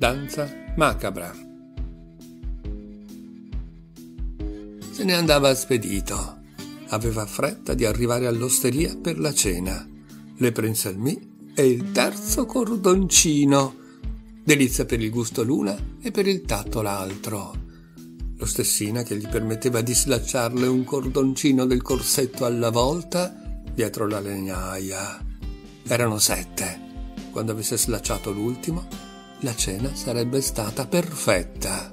danza macabra. Se ne andava spedito. Aveva fretta di arrivare all'osteria per la cena. Le prense al mì e il terzo cordoncino. Delizia per il gusto l'una e per il tatto l'altro. Lo stessina che gli permetteva di slacciarle un cordoncino del corsetto alla volta dietro la legnaia. Erano sette. Quando avesse slacciato l'ultimo, la cena sarebbe stata perfetta.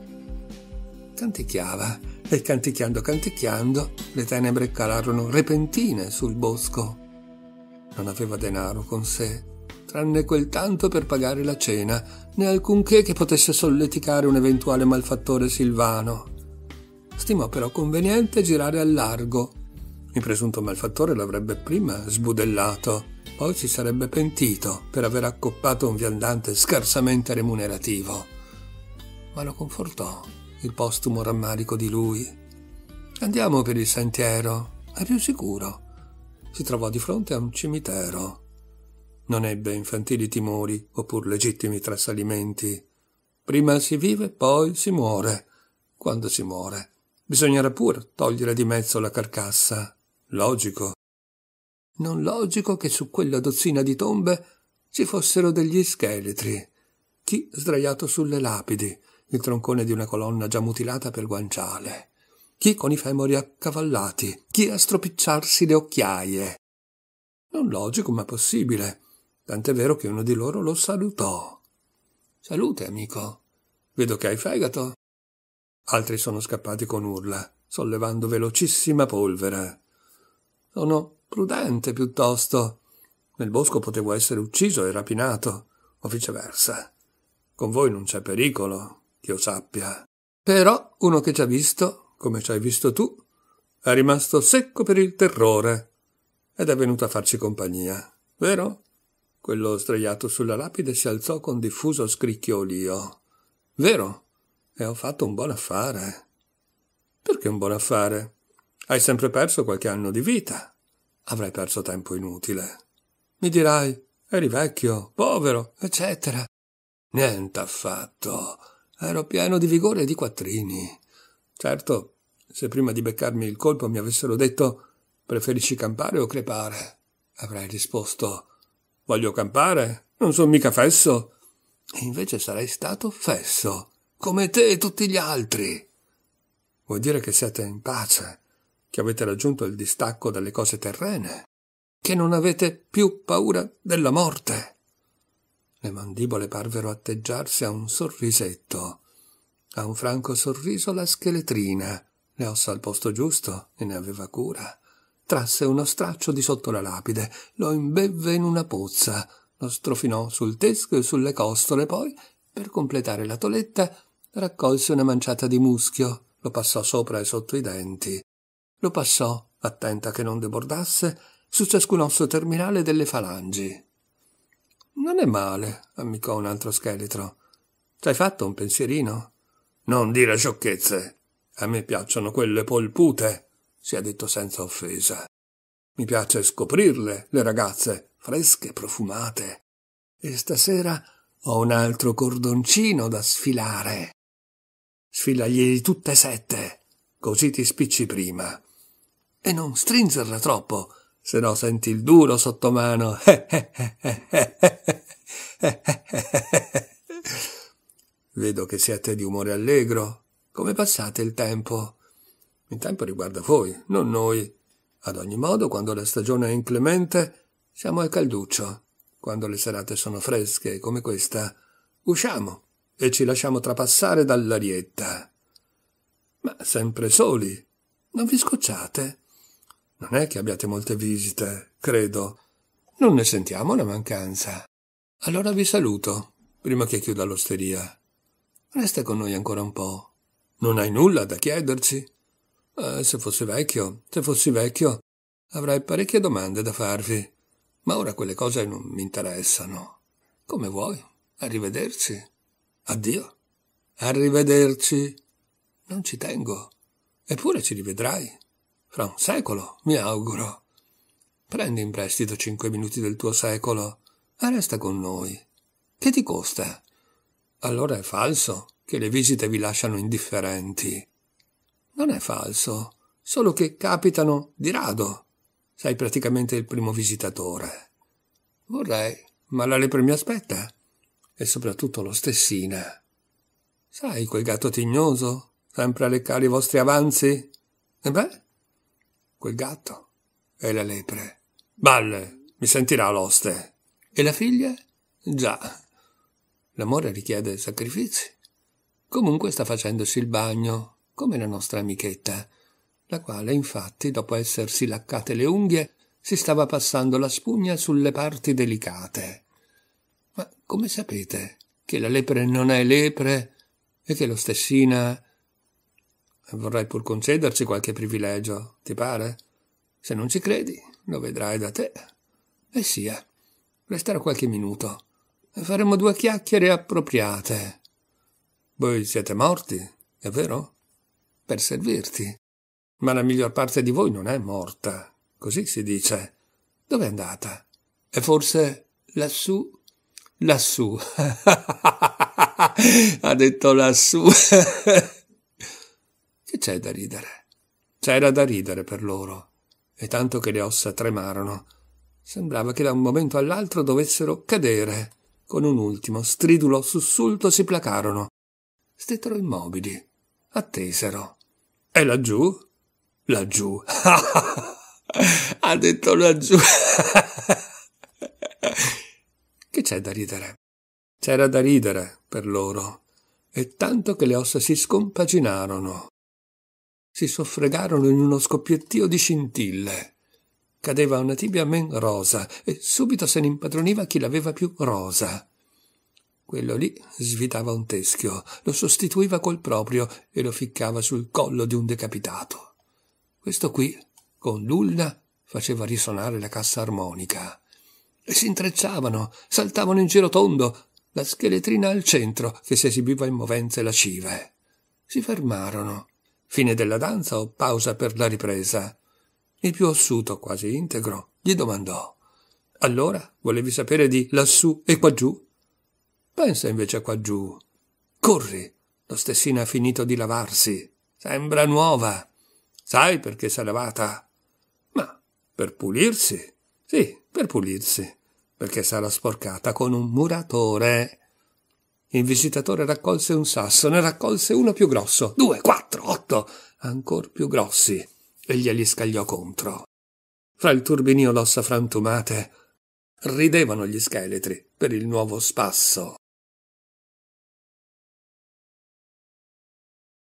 Canticchiava e canticchiando canticchiando le tenebre calarono repentine sul bosco. Non aveva denaro con sé, tranne quel tanto per pagare la cena, né alcunché che potesse solleticare un eventuale malfattore silvano. Stimò però conveniente girare al largo. Il presunto malfattore l'avrebbe prima sbudellato poi si sarebbe pentito per aver accoppato un viandante scarsamente remunerativo. Ma lo confortò il postumo rammarico di lui. Andiamo per il sentiero, è più sicuro. Si trovò di fronte a un cimitero. Non ebbe infantili timori, oppur legittimi trasalimenti. Prima si vive, poi si muore. Quando si muore, bisognerà pur togliere di mezzo la carcassa. Logico non logico che su quella dozzina di tombe ci fossero degli scheletri, chi sdraiato sulle lapidi, il troncone di una colonna già mutilata per guanciale, chi con i femori accavallati, chi a stropicciarsi le occhiaie. Non logico, ma possibile, tant'è vero che uno di loro lo salutò. Salute, amico. Vedo che hai fegato. Altri sono scappati con urla, sollevando velocissima polvere. Sono prudente piuttosto. Nel bosco potevo essere ucciso e rapinato, o viceversa. Con voi non c'è pericolo, che io sappia. Però uno che ci ha visto, come ci hai visto tu, è rimasto secco per il terrore ed è venuto a farci compagnia, vero? Quello sdraiato sulla lapide si alzò con diffuso scricchiolio. Vero? E ho fatto un buon affare. Perché un buon affare? Hai sempre perso qualche anno di vita. Avrai perso tempo inutile. Mi dirai, eri vecchio, povero, eccetera. Niente affatto. Ero pieno di vigore e di quattrini. Certo, se prima di beccarmi il colpo mi avessero detto preferisci campare o crepare, avrei risposto voglio campare, non sono mica fesso. E invece sarei stato fesso, come te e tutti gli altri. Vuol dire che siete in pace, che avete raggiunto il distacco dalle cose terrene, che non avete più paura della morte. Le mandibole parvero atteggiarsi a un sorrisetto, a un franco sorriso la scheletrina, le ossa al posto giusto e ne aveva cura. Trasse uno straccio di sotto la lapide, lo imbevve in una pozza, lo strofinò sul teschio e sulle costole, poi, per completare la toletta, raccolse una manciata di muschio, lo passò sopra e sotto i denti, lo passò, attenta che non debordasse, su ciascun osso terminale delle falangi. Non è male, ammiccò un altro scheletro. Ci hai fatto un pensierino? Non dire sciocchezze. A me piacciono quelle polpute, si è detto senza offesa. Mi piace scoprirle, le ragazze, fresche, profumate. E stasera ho un altro cordoncino da sfilare. Sfilaglieli tutte e sette, così ti spicci prima e non stringerla troppo, se no senti il duro sottomano. Vedo che siete di umore allegro. Come passate il tempo? Il tempo riguarda voi, non noi. Ad ogni modo, quando la stagione è inclemente, siamo al calduccio. Quando le serate sono fresche, come questa, usciamo e ci lasciamo trapassare dall'arietta. Ma sempre soli. Non vi scocciate? Non è che abbiate molte visite, credo. Non ne sentiamo la mancanza. Allora vi saluto, prima che chiuda l'osteria. Resta con noi ancora un po'. Non hai nulla da chiederci? Eh, se fossi vecchio, se fossi vecchio, avrei parecchie domande da farvi. Ma ora quelle cose non mi interessano. Come vuoi. Arrivederci. Addio. Arrivederci. Non ci tengo. Eppure ci rivedrai. Fra un secolo, mi auguro. Prendi in prestito cinque minuti del tuo secolo e resta con noi. Che ti costa? Allora è falso che le visite vi lasciano indifferenti. Non è falso, solo che capitano di rado. Sei praticamente il primo visitatore. Vorrei, ma la lepre mi aspetta. E soprattutto lo stessina. Sai quel gatto tignoso? Sempre a leccare i vostri avanzi? E eh beh, Quel gatto e la lepre. Balle, mi sentirà l'oste. E la figlia? Già. L'amore richiede sacrifici. Comunque sta facendosi il bagno, come la nostra amichetta, la quale infatti, dopo essersi laccate le unghie, si stava passando la spugna sulle parti delicate. Ma come sapete che la lepre non è lepre e che lo stessina vorrei pur concederci qualche privilegio, ti pare? Se non ci credi, lo vedrai da te. E eh sia, eh. resterò qualche minuto e faremo due chiacchiere appropriate. Voi siete morti, è vero? Per servirti. Ma la miglior parte di voi non è morta, così si dice. Dove è andata? E forse lassù? Lassù. ha detto lassù. c'è da ridere? C'era da ridere per loro, e tanto che le ossa tremarono. Sembrava che da un momento all'altro dovessero cadere. Con un ultimo stridulo sussulto si placarono. Stettero immobili, attesero. E laggiù? Laggiù. ha detto laggiù. che c'è da ridere? C'era da ridere per loro, e tanto che le ossa si scompaginarono si soffregarono in uno scoppiettio di scintille. Cadeva una tibia men rosa e subito se ne impadroniva chi l'aveva più rosa. Quello lì svitava un teschio, lo sostituiva col proprio e lo ficcava sul collo di un decapitato. Questo qui, con l'ulna, faceva risonare la cassa armonica. E si intrecciavano, saltavano in giro tondo, la scheletrina al centro che si esibiva in movenze lascive. Si fermarono Fine della danza o pausa per la ripresa? Il più ossuto, quasi integro, gli domandò. Allora volevi sapere di lassù e qua giù? Pensa invece a qua giù. Corri, lo stessino ha finito di lavarsi. Sembra nuova. Sai perché s'è lavata? Ma per pulirsi? Sì, per pulirsi. Perché sarà sporcata con un muratore. Il visitatore raccolse un sasso, ne raccolse uno più grosso, due, quattro, otto, ancor più grossi, e glieli scagliò contro. Fra il turbinio d'ossa frantumate ridevano gli scheletri per il nuovo spasso.